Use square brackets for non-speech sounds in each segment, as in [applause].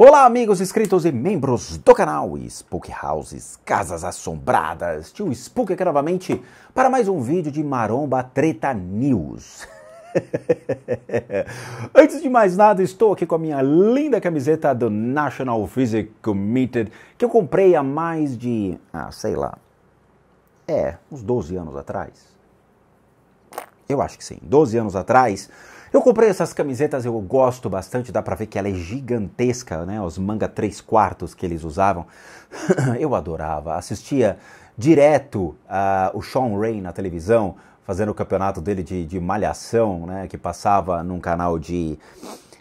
Olá, amigos inscritos e membros do canal Spook Houses Casas Assombradas. Tio Spook aqui novamente para mais um vídeo de Maromba Treta News. [laughs] Antes de mais nada, estou aqui com a minha linda camiseta do National Physics Committed que eu comprei há mais de, ah, sei lá, é, uns 12 anos atrás. Eu acho que sim, 12 anos atrás eu comprei essas camisetas, eu gosto bastante, dá pra ver que ela é gigantesca, né? Os manga 3 quartos que eles usavam. [laughs] eu adorava, assistia direto uh, o Sean Ray na televisão, fazendo o campeonato dele de, de malhação, né? Que passava num canal de,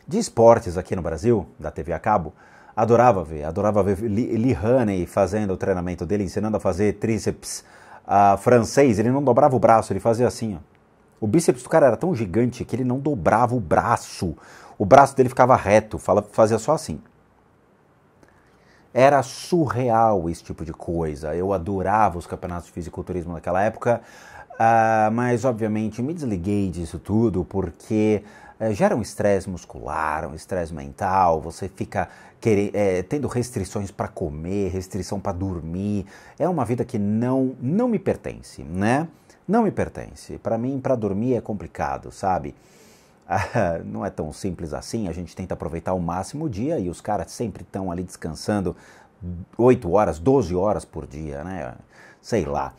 de esportes aqui no Brasil, da TV a cabo. Adorava ver, adorava ver Lee, Lee Haney fazendo o treinamento dele, ensinando a fazer tríceps uh, francês. Ele não dobrava o braço, ele fazia assim, ó. O bíceps do cara era tão gigante que ele não dobrava o braço. O braço dele ficava reto, fazia só assim. Era surreal esse tipo de coisa. Eu adorava os campeonatos de fisiculturismo naquela época, uh, mas obviamente me desliguei disso tudo porque uh, gera um estresse muscular, um estresse mental. Você fica querer, é, eh, tendo restrições para comer, restrição para dormir. É uma vida que não, não me pertence, né? não me pertence. Para mim, para dormir é complicado, sabe? [laughs] Ah, não é tão simples assim. A gente tenta aproveitar ao máximo o dia e os caras sempre estão ali descansando 8 horas, 12 horas por dia, né? Sei lá.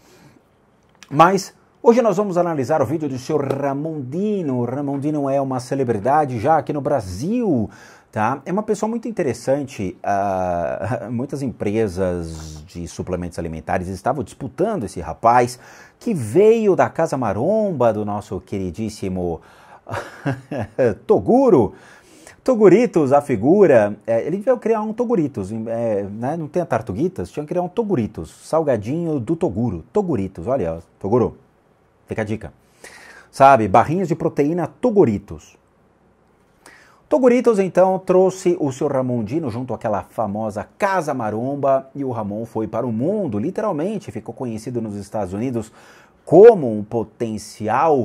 Mas hoje nós vamos analisar o vídeo do senhor Ramondino. O Ramondino é uma celebridade já aqui no Brasil. Tá? É uma pessoa muito interessante. Uh, [laughs] muitas empresas de suplementos alimentares estavam disputando esse rapaz que veio da casa maromba do nosso queridíssimo [laughs] Toguro. Toguritos, a figura, é, ele veio criar um Toguritos, é, né? não tem a Tartuguitas, tinha que criar um Toguritos, salgadinho do Toguro, Toguritos, olha, Toguro, fica a dica. Sabe, barrinhas de proteína Toguritos, Toguritos então trouxe o seu Ramondino junto àquela famosa Casa Maromba e o Ramon foi para o mundo, literalmente, ficou conhecido nos Estados Unidos como um potencial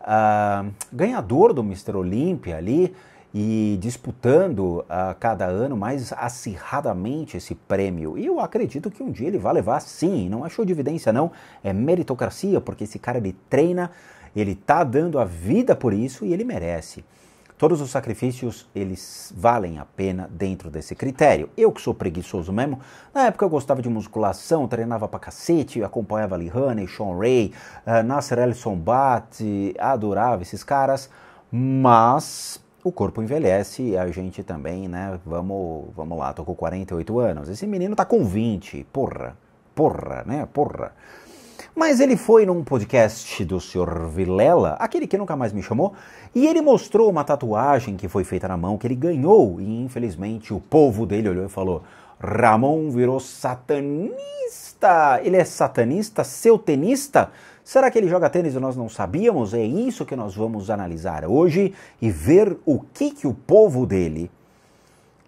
uh, ganhador do Mr. Olímpia ali e disputando a uh, cada ano mais acirradamente esse prêmio. E eu acredito que um dia ele vai levar sim, não é show de evidência não, é meritocracia, porque esse cara ele treina, ele tá dando a vida por isso e ele merece. Todos os sacrifícios, eles valem a pena dentro desse critério. Eu que sou preguiçoso mesmo, na época eu gostava de musculação, treinava pra cacete, acompanhava Lee Honey, Sean Ray, uh, Nasser Ellison Sombat, adorava esses caras, mas o corpo envelhece e a gente também, né, vamos, vamos lá, tô com 48 anos, esse menino tá com 20, porra, porra, né, porra. Mas ele foi num podcast do Sr. Vilela, aquele que nunca mais me chamou, e ele mostrou uma tatuagem que foi feita na mão que ele ganhou. E infelizmente o povo dele olhou e falou: Ramon virou satanista! Ele é satanista, seu tenista? Será que ele joga tênis e nós não sabíamos? É isso que nós vamos analisar hoje e ver o que, que o povo dele,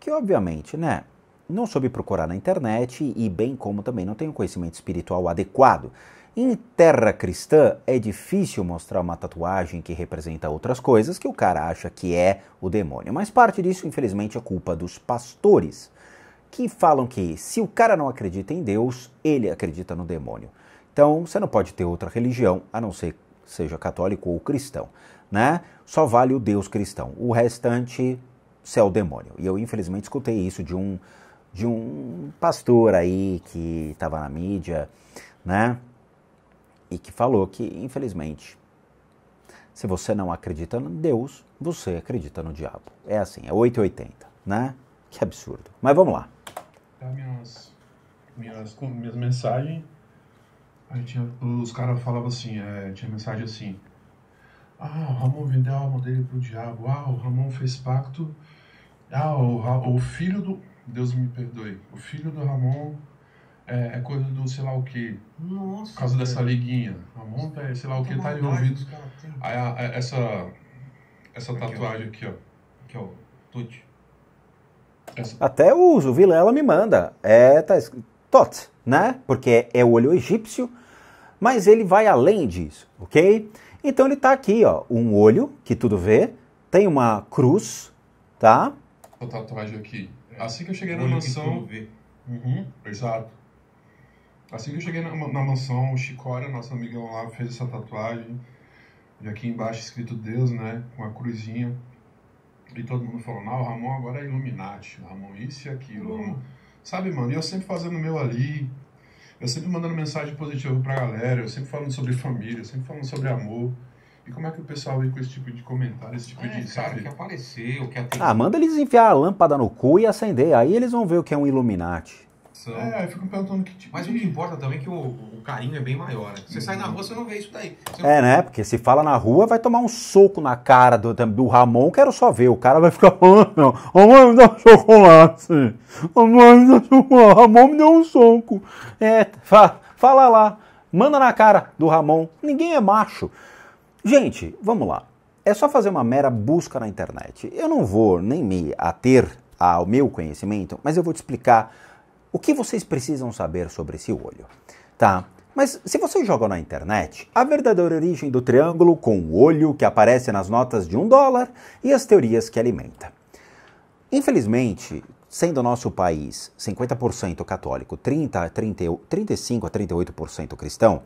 que obviamente, né? Não soube procurar na internet e, bem como também não tenho conhecimento espiritual adequado. Em terra cristã, é difícil mostrar uma tatuagem que representa outras coisas que o cara acha que é o demônio. Mas parte disso, infelizmente, é culpa dos pastores, que falam que se o cara não acredita em Deus, ele acredita no demônio. Então, você não pode ter outra religião a não ser seja católico ou cristão, né? Só vale o Deus cristão. O restante, você é o demônio. E eu, infelizmente, escutei isso de um, de um pastor aí que estava na mídia, né? e que falou que, infelizmente, se você não acredita em Deus, você acredita no diabo. É assim, é 880, né? Que absurdo. Mas vamos lá. Tá, minhas, minhas, minhas mensagens, tinha, os caras falavam assim, é, tinha mensagem assim, ah, o Ramon vendeu a alma dele pro diabo, ah, o Ramon fez pacto, ah, o, o filho do, Deus me perdoe, o filho do Ramon é, é coisa do sei lá o que. Nossa. Por causa cara. dessa liguinha. A monta é sei lá o que, tá envolvido. Aí, a, a, essa, essa tatuagem aqui, ó. Aqui, ó. o Essa. Até o, o Vilela me manda. É, tá Tot, né? Porque é o olho egípcio, mas ele vai além disso, ok? Então ele tá aqui, ó. Um olho, que tudo vê, tem uma cruz, tá? Essa tatuagem aqui. É. Assim que eu cheguei na mansão. Uhum, exato. Assim que eu cheguei na, na mansão, o Chicória, nosso amigão lá, fez essa tatuagem. E aqui embaixo escrito Deus, né? Com a cruzinha. E todo mundo falou, não, o Ramon agora é Illuminati. Ramon, isso e aquilo. Hum. Sabe, mano? E eu sempre fazendo o meu ali. Eu sempre mandando mensagem positiva pra galera. Eu sempre falando sobre família. Eu sempre falando sobre amor. E como é que o pessoal vem com esse tipo de comentário, esse tipo é, de, sabe? Que apareceu, que atendeu. Ah, manda eles enfiar a lâmpada no cu e acender. Aí eles vão ver o que é um Illuminati ação. É, me perguntando que tipo. Mas o que importa também é que o, o carinho é bem maior. Né? Você uhum. sai na rua, você não vê isso daí. Você é, não... né? Porque se fala na rua, vai tomar um soco na cara do, do Ramon, quero só ver. O cara vai ficar falando, ah, não, Ramon me dá um chocolate. Ramon me dá chocolate. Ramon me deu um soco. É, fala lá. Manda na cara do Ramon. Ninguém é macho. Gente, vamos lá. É só fazer uma mera busca na internet. Eu não vou nem me ater ao meu conhecimento, mas eu vou te explicar o que vocês precisam saber sobre esse olho? Tá? Mas se você joga na internet, a verdadeira origem do triângulo com o olho que aparece nas notas de um dólar e as teorias que alimenta. Infelizmente, sendo nosso país 50% católico, 30, 30, 35 a 38% cristão,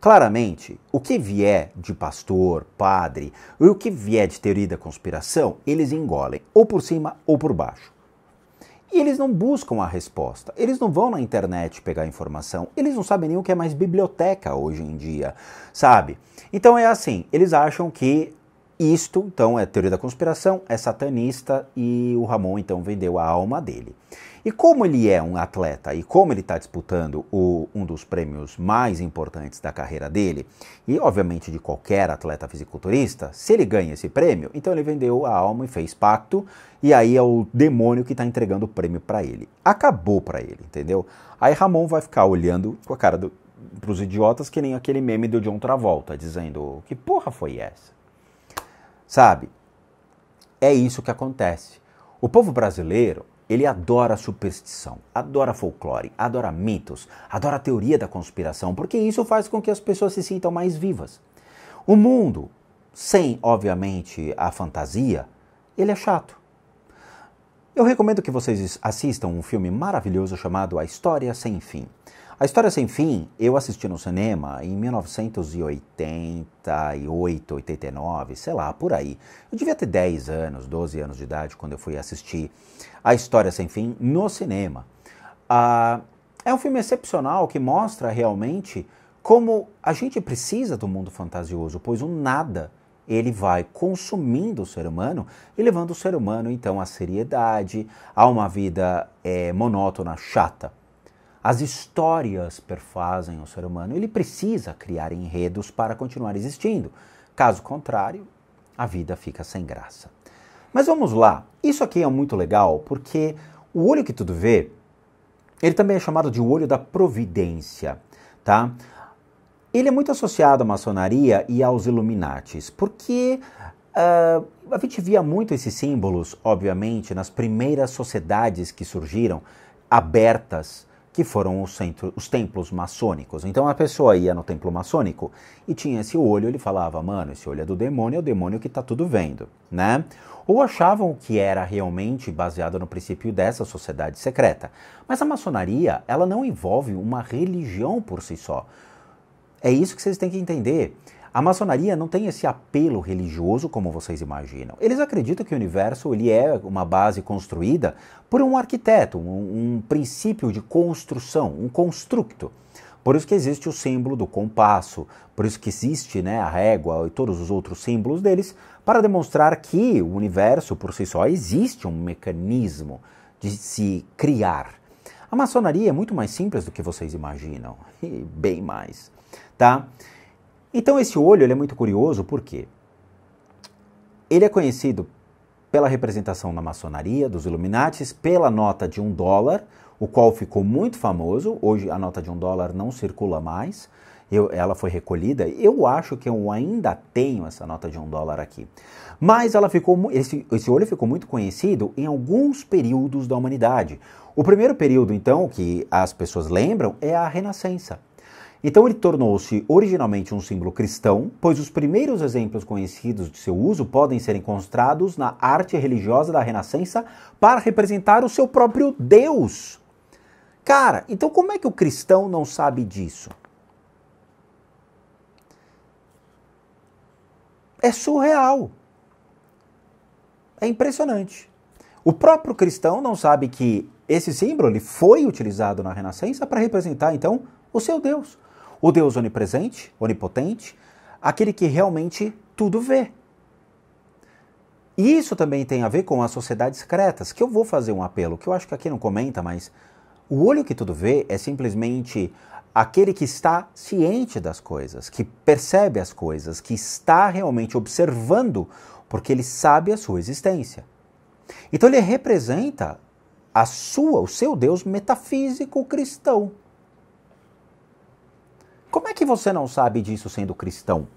Claramente, o que vier de pastor, padre, ou o que vier de teoria da conspiração, eles engolem, ou por cima ou por baixo. E eles não buscam a resposta, eles não vão na internet pegar informação, eles não sabem nem o que é mais biblioteca hoje em dia, sabe? Então é assim, eles acham que isto, então, é teoria da conspiração, é satanista e o Ramon, então, vendeu a alma dele. E como ele é um atleta e como ele está disputando o, um dos prêmios mais importantes da carreira dele, e obviamente de qualquer atleta fisiculturista, se ele ganha esse prêmio, então ele vendeu a alma e fez pacto, e aí é o demônio que está entregando o prêmio para ele. Acabou para ele, entendeu? Aí Ramon vai ficar olhando com a cara para os idiotas que nem aquele meme do John Travolta, dizendo: que porra foi essa? Sabe? É isso que acontece. O povo brasileiro, ele adora superstição, adora folclore, adora mitos, adora teoria da conspiração, porque isso faz com que as pessoas se sintam mais vivas. O mundo, sem, obviamente, a fantasia, ele é chato. Eu recomendo que vocês assistam um filme maravilhoso chamado A História Sem Fim. A História Sem Fim, eu assisti no cinema em 1988, 89, sei lá, por aí. Eu devia ter 10 anos, 12 anos de idade quando eu fui assistir A História Sem Fim no cinema. Ah, é um filme excepcional que mostra realmente como a gente precisa do mundo fantasioso, pois o nada ele vai consumindo o ser humano e levando o ser humano então à seriedade, a uma vida é, monótona, chata. As histórias perfazem o ser humano. Ele precisa criar enredos para continuar existindo. Caso contrário, a vida fica sem graça. Mas vamos lá. Isso aqui é muito legal porque o olho que tudo vê, ele também é chamado de olho da providência, tá? Ele é muito associado à maçonaria e aos iluminatis, porque uh, a gente via muito esses símbolos, obviamente, nas primeiras sociedades que surgiram, abertas que foram os, centro, os templos maçônicos. Então a pessoa ia no templo maçônico e tinha esse olho, ele falava, mano, esse olho é do demônio, é o demônio que tá tudo vendo, né? Ou achavam que era realmente baseado no princípio dessa sociedade secreta. Mas a maçonaria, ela não envolve uma religião por si só. É isso que vocês têm que entender. A maçonaria não tem esse apelo religioso como vocês imaginam. Eles acreditam que o universo ele é uma base construída por um arquiteto, um, um princípio de construção, um construto. Por isso que existe o símbolo do compasso, por isso que existe né, a régua e todos os outros símbolos deles, para demonstrar que o universo por si só existe um mecanismo de se criar. A maçonaria é muito mais simples do que vocês imaginam, [laughs] e bem mais, tá? Então esse olho é muito curioso porque ele é conhecido pela representação na maçonaria dos Illuminates, pela nota de um dólar, o qual ficou muito famoso. Hoje a nota de um dólar não circula mais. Eu, ela foi recolhida. Eu acho que eu ainda tenho essa nota de um dólar aqui. Mas ela ficou, esse, esse olho ficou muito conhecido em alguns períodos da humanidade. O primeiro período, então, que as pessoas lembram é a Renascença. Então ele tornou-se originalmente um símbolo cristão, pois os primeiros exemplos conhecidos de seu uso podem ser encontrados na arte religiosa da Renascença para representar o seu próprio Deus. Cara, então como é que o cristão não sabe disso? É surreal. É impressionante. O próprio cristão não sabe que esse símbolo ele foi utilizado na Renascença para representar então o seu Deus o Deus onipresente, onipotente, aquele que realmente tudo vê. E isso também tem a ver com as sociedades secretas, que eu vou fazer um apelo, que eu acho que aqui não comenta, mas o olho que tudo vê é simplesmente aquele que está ciente das coisas, que percebe as coisas, que está realmente observando, porque ele sabe a sua existência. Então ele representa a sua, o seu Deus metafísico cristão. Como é que você não sabe disso sendo cristão?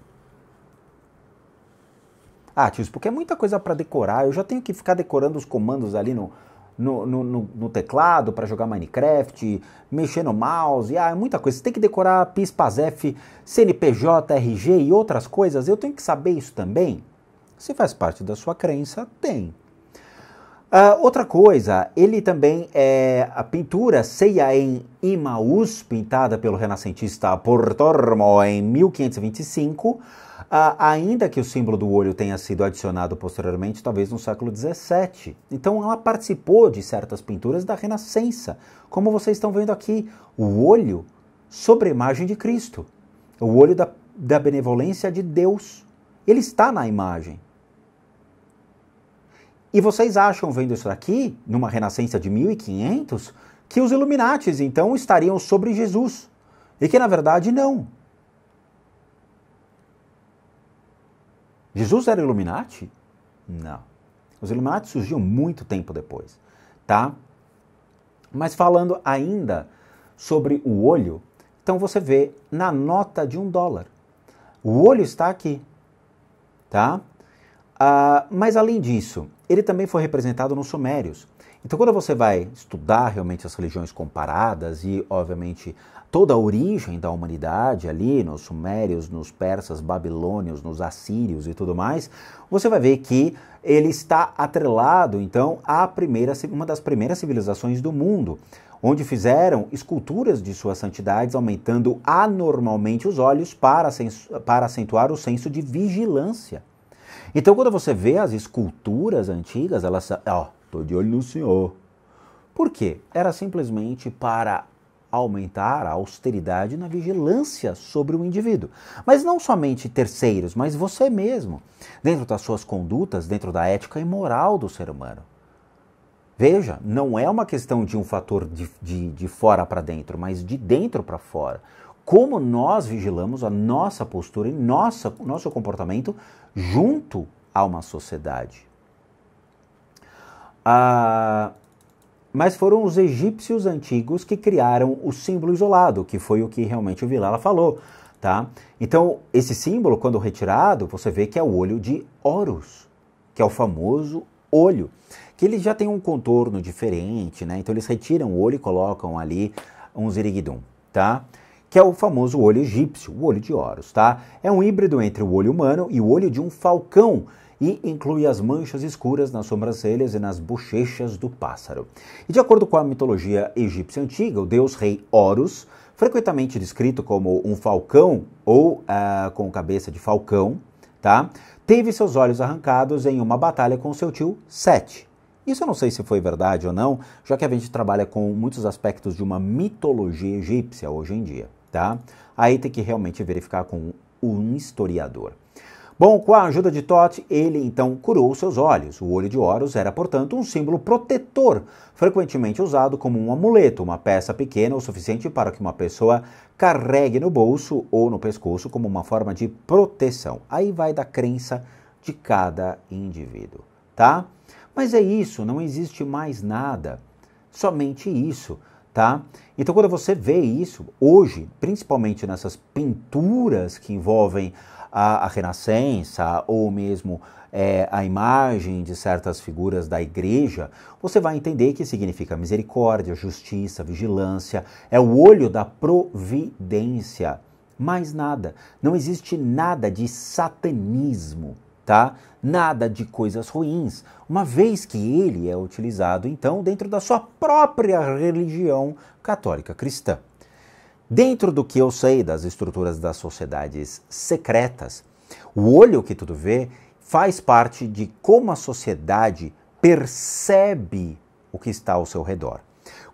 Ah, tios, porque é muita coisa para decorar. Eu já tenho que ficar decorando os comandos ali no, no, no, no teclado para jogar Minecraft, mexer no mouse. Ah, é muita coisa. Você tem que decorar PIS, PASEF, CNPJ, RG e outras coisas. Eu tenho que saber isso também? Se faz parte da sua crença, tem. Uh, outra coisa, ele também é a pintura Ceia em Imaús, pintada pelo renascentista Portormo em 1525. Uh, ah, ainda que o símbolo do olho tenha sido adicionado posteriormente, talvez no século XVII. Então ela participou de certas pinturas da Renascença, como vocês estão vendo aqui, o olho sobre a imagem de Cristo, o olho da, da benevolência de Deus. Ele está na imagem. E vocês acham, vendo isso aqui, numa renascença de 1500, que os Illuminates então estariam sobre Jesus. E que na verdade não. Jesus era Illuminati? Não. Os Illuminati surgiam muito tempo depois, tá? Mas falando ainda sobre o olho, então você vê na nota de um dólar. O olho está aqui, tá? Ah, mas além disso, ele também foi representado nos Sumérios. Então, quando você vai estudar realmente as religiões comparadas e, obviamente, toda a origem da humanidade ali, nos Sumérios, nos Persas, Babilônios, nos Assírios e tudo mais, você vai ver que ele está atrelado, então, à primeira, uma das primeiras civilizações do mundo, onde fizeram esculturas de suas santidades, aumentando anormalmente os olhos para, para acentuar o senso de vigilância. Então, quando você vê as esculturas antigas, elas, ó, tô de olho no senhor. Por quê? Era simplesmente para aumentar a austeridade na vigilância sobre o indivíduo. Mas não somente terceiros, mas você mesmo, dentro das suas condutas, dentro da ética e moral do ser humano. Veja, não é uma questão de um fator de, de, de fora para dentro, mas de dentro para fora como nós vigilamos a nossa postura e nossa, nosso comportamento junto a uma sociedade. Ah, mas foram os egípcios antigos que criaram o símbolo isolado, que foi o que realmente o Vilela falou. Tá? Então, esse símbolo, quando retirado, você vê que é o olho de Horus, que é o famoso olho, que ele já tem um contorno diferente, né? Então eles retiram o olho e colocam ali um ziriguidum, tá? que é o famoso olho egípcio, o olho de Horus, tá? É um híbrido entre o olho humano e o olho de um falcão e inclui as manchas escuras nas sobrancelhas e nas bochechas do pássaro. E de acordo com a mitologia egípcia antiga, o deus rei Horus, frequentemente descrito como um falcão ou uh, com cabeça de falcão, tá? Teve seus olhos arrancados em uma batalha com seu tio Sete. Isso eu não sei se foi verdade ou não, já que a gente trabalha com muitos aspectos de uma mitologia egípcia hoje em dia tá? Aí tem que realmente verificar com um historiador. Bom, com a ajuda de Tote, ele então curou seus olhos. O olho de Horus era, portanto, um símbolo protetor, frequentemente usado como um amuleto, uma peça pequena o suficiente para que uma pessoa carregue no bolso ou no pescoço como uma forma de proteção. Aí vai da crença de cada indivíduo, tá? Mas é isso, não existe mais nada, somente isso tá? Então quando você vê isso hoje, principalmente nessas pinturas que envolvem a, a Renascença ou mesmo é, a imagem de certas figuras da igreja, você vai entender que significa misericórdia, justiça, vigilância, é o olho da providência. Mais nada. Não existe nada de satanismo tá? Nada de coisas ruins, uma vez que ele é utilizado então dentro da sua própria religião católica cristã. Dentro do que eu sei das estruturas das sociedades secretas, o olho que tudo vê faz parte de como a sociedade percebe o que está ao seu redor.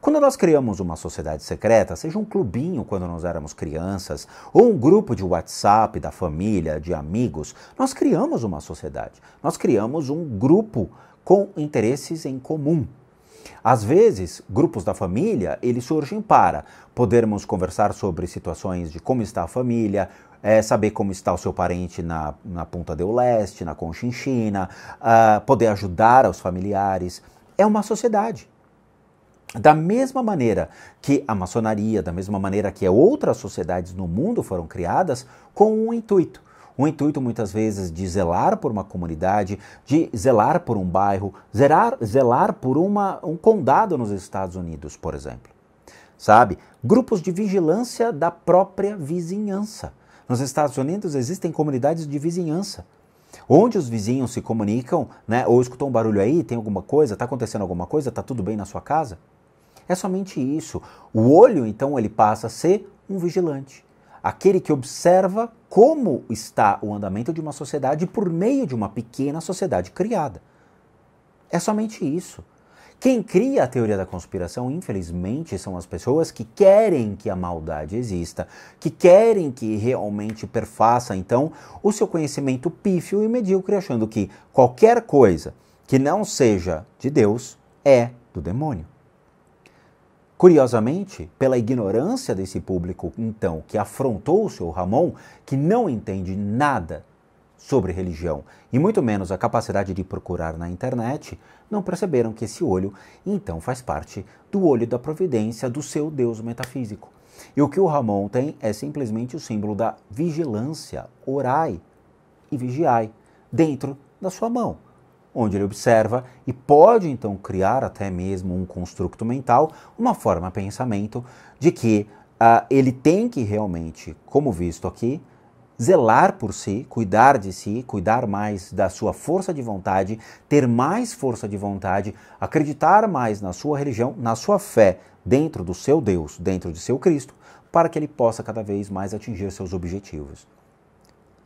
Quando nós criamos uma sociedade secreta, seja um clubinho quando nós éramos crianças, ou um grupo de WhatsApp da família, de amigos, nós criamos uma sociedade. Nós criamos um grupo com interesses em comum. Às vezes, grupos da família, eles surgem para podermos conversar sobre situações de como está a família, é, saber como está o seu parente na, na Punta do Leste, na Conchinchina, uh, poder ajudar aos familiares. É uma sociedade. Da mesma maneira que a maçonaria, da mesma maneira que outras sociedades no mundo foram criadas, com um intuito. O um intuito muitas vezes de zelar por uma comunidade, de zelar por um bairro, zelar, zelar por uma, um condado nos Estados Unidos, por exemplo. Sabe? Grupos de vigilância da própria vizinhança. Nos Estados Unidos existem comunidades de vizinhança onde os vizinhos se comunicam, né? Ou escutam um barulho aí, tem alguma coisa, Está acontecendo alguma coisa, tá tudo bem na sua casa? É somente isso. O olho, então, ele passa a ser um vigilante. Aquele que observa como está o andamento de uma sociedade por meio de uma pequena sociedade criada. É somente isso. Quem cria a teoria da conspiração, infelizmente, são as pessoas que querem que a maldade exista, que querem que realmente perfaça, então, o seu conhecimento pífio e medíocre, achando que qualquer coisa que não seja de Deus é do demônio. Curiosamente, pela ignorância desse público, então, que afrontou o seu Ramon, que não entende nada sobre religião e muito menos a capacidade de procurar na internet, não perceberam que esse olho então faz parte do olho da providência do seu Deus metafísico. E o que o Ramon tem é simplesmente o símbolo da vigilância, orai e vigiai, dentro da sua mão onde ele observa e pode então criar até mesmo um construto mental, uma forma de pensamento de que uh, ele tem que realmente, como visto aqui, zelar por si, cuidar de si, cuidar mais da sua força de vontade, ter mais força de vontade, acreditar mais na sua religião, na sua fé, dentro do seu Deus, dentro de seu Cristo, para que ele possa cada vez mais atingir seus objetivos.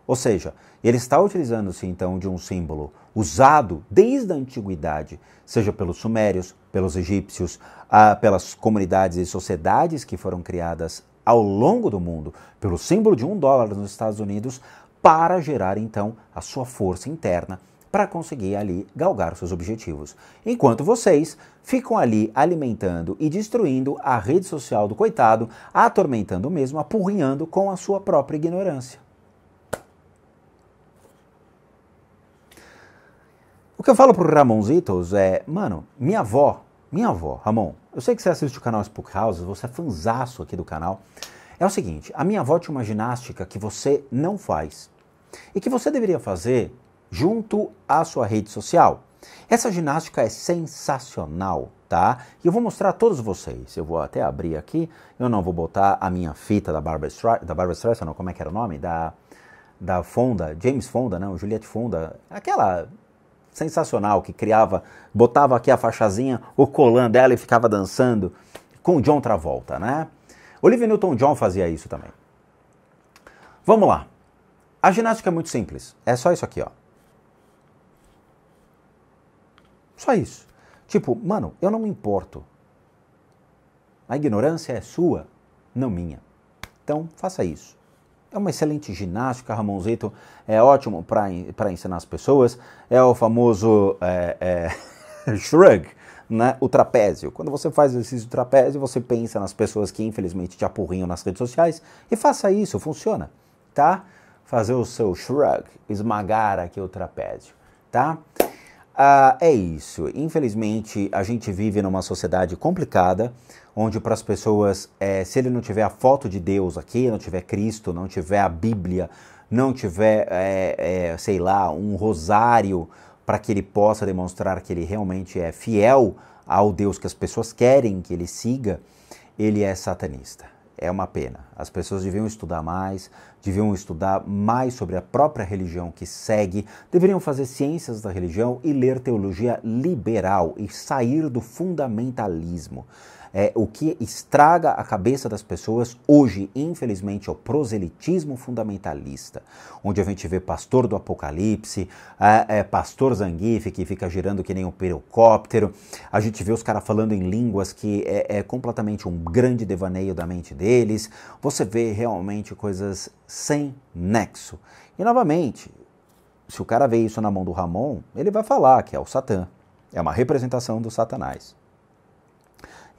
Ou seja, ele está utilizando-se então de um símbolo usado desde a antiguidade, seja pelos sumérios, pelos egípcios, ah, pelas comunidades e sociedades que foram criadas ao longo do mundo, pelo símbolo de um dólar nos Estados Unidos, para gerar então a sua força interna para conseguir ali galgar seus objetivos. Enquanto vocês ficam ali alimentando e destruindo a rede social do coitado, atormentando mesmo, apurrinhando com a sua própria ignorância. O que eu falo pro Ramonzitos é, mano, minha avó, minha avó, Ramon, eu sei que você assiste o canal Spook House, você é fanzaço aqui do canal. É o seguinte, a minha avó tinha uma ginástica que você não faz e que você deveria fazer junto à sua rede social. Essa ginástica é sensacional, tá? E eu vou mostrar a todos vocês. Eu vou até abrir aqui. Eu não vou botar a minha fita da Barbara Streisand, da Barbara Streisand, como é que era o nome? Da, da Fonda, James Fonda, não, Juliette Fonda. Aquela sensacional, que criava, botava aqui a faixazinha, o colã dela e ficava dançando com o John Travolta, né? Olivia Newton-John fazia isso também. Vamos lá. A ginástica é muito simples. É só isso aqui, ó. Só isso. Tipo, mano, eu não me importo. A ignorância é sua, não minha. Então, faça isso. É uma excelente ginástica, Ramonzito. É ótimo para ensinar as pessoas. É o famoso é, é, [laughs] shrug, né? o trapézio. Quando você faz exercício de trapézio, você pensa nas pessoas que infelizmente te apurrinham nas redes sociais. E faça isso, funciona. Tá? Fazer o seu shrug, esmagar aqui o trapézio. Tá? Ah, é isso. Infelizmente, a gente vive numa sociedade complicada onde para as pessoas, é, se ele não tiver a foto de Deus aqui, não tiver Cristo, não tiver a Bíblia, não tiver, é, é, sei lá, um rosário para que ele possa demonstrar que ele realmente é fiel ao Deus que as pessoas querem que ele siga, ele é satanista. É uma pena. As pessoas deviam estudar mais, deviam estudar mais sobre a própria religião que segue, deveriam fazer ciências da religião e ler teologia liberal e sair do fundamentalismo é, o que estraga a cabeça das pessoas hoje, infelizmente, é o proselitismo fundamentalista, onde a gente vê pastor do apocalipse, é, é, pastor Zangief que fica girando que nem um pirocóptero, a gente vê os caras falando em línguas que é, é completamente um grande devaneio da mente deles, você vê realmente coisas sem nexo. E novamente, se o cara vê isso na mão do Ramon, ele vai falar que é o Satã, é uma representação do Satanás.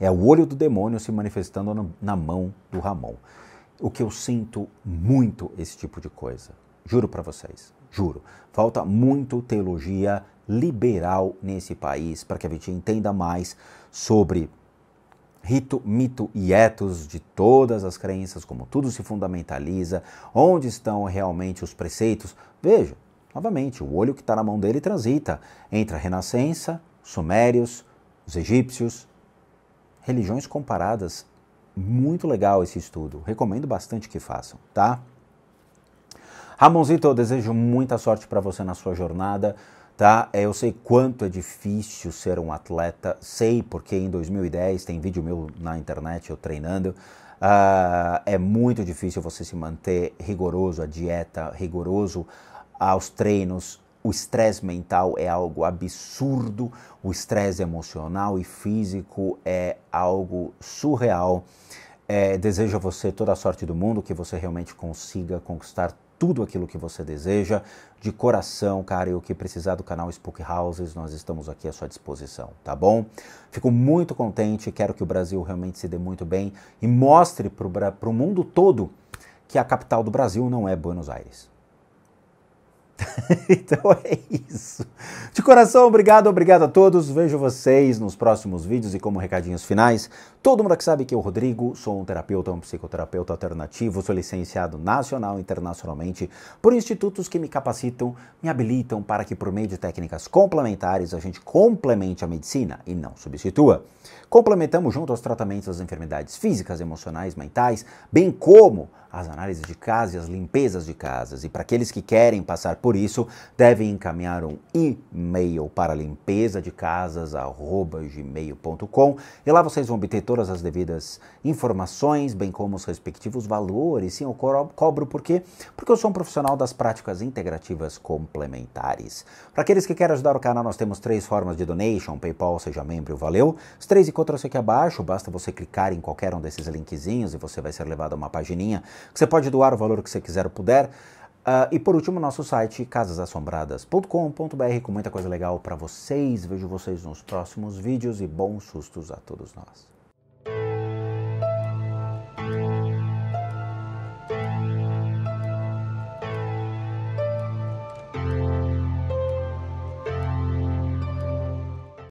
É o olho do demônio se manifestando na mão do Ramon. O que eu sinto muito esse tipo de coisa. Juro para vocês, juro. Falta muito teologia liberal nesse país para que a gente entenda mais sobre rito, mito e etos de todas as crenças, como tudo se fundamentaliza, onde estão realmente os preceitos. Veja, novamente, o olho que está na mão dele transita entre a Renascença, Sumérios, os egípcios, religiões comparadas. Muito legal esse estudo. Recomendo bastante que façam, tá? Ramonzito, eu desejo muita sorte para você na sua jornada, tá? É, eu sei quanto é difícil ser um atleta, sei porque em 2010 tem vídeo meu na internet eu treinando. Uh, é muito difícil você se manter rigoroso à dieta, rigoroso aos treinos, o estresse mental é algo absurdo, o estresse emocional e físico é algo surreal. É, desejo a você toda a sorte do mundo, que você realmente consiga conquistar tudo aquilo que você deseja, de coração, cara, e o que precisar do canal Spook Houses, nós estamos aqui à sua disposição, tá bom? Fico muito contente, quero que o Brasil realmente se dê muito bem e mostre para o mundo todo que a capital do Brasil não é Buenos Aires. [laughs] então é isso. De coração, obrigado, obrigado a todos. Vejo vocês nos próximos vídeos e como recadinhos finais. Todo mundo que sabe que eu, Rodrigo, sou um terapeuta, um psicoterapeuta alternativo, sou licenciado nacional e internacionalmente por institutos que me capacitam, me habilitam para que por meio de técnicas complementares a gente complemente a medicina e não substitua. Complementamos junto aos tratamentos das enfermidades físicas, emocionais, mentais, bem como as análises de casa e as limpezas de casas. E para aqueles que querem passar por isso, devem encaminhar um e-mail para limpeza de casas@gmail.com e lá vocês vão obter todas as devidas informações, bem como os respectivos valores. Sim, eu cobro por quê? Porque eu sou um profissional das práticas integrativas complementares. Para aqueles que querem ajudar o canal, nós temos três formas de donation, PayPal, seja membro, valeu. Os três encontram-se aqui abaixo, basta você clicar em qualquer um desses linkzinhos e você vai ser levado a uma pagininha você pode doar o valor que você quiser ou puder. Uh, e por último, nosso site casasassombradas.com.br com muita coisa legal para vocês. Vejo vocês nos próximos vídeos e bons sustos a todos nós.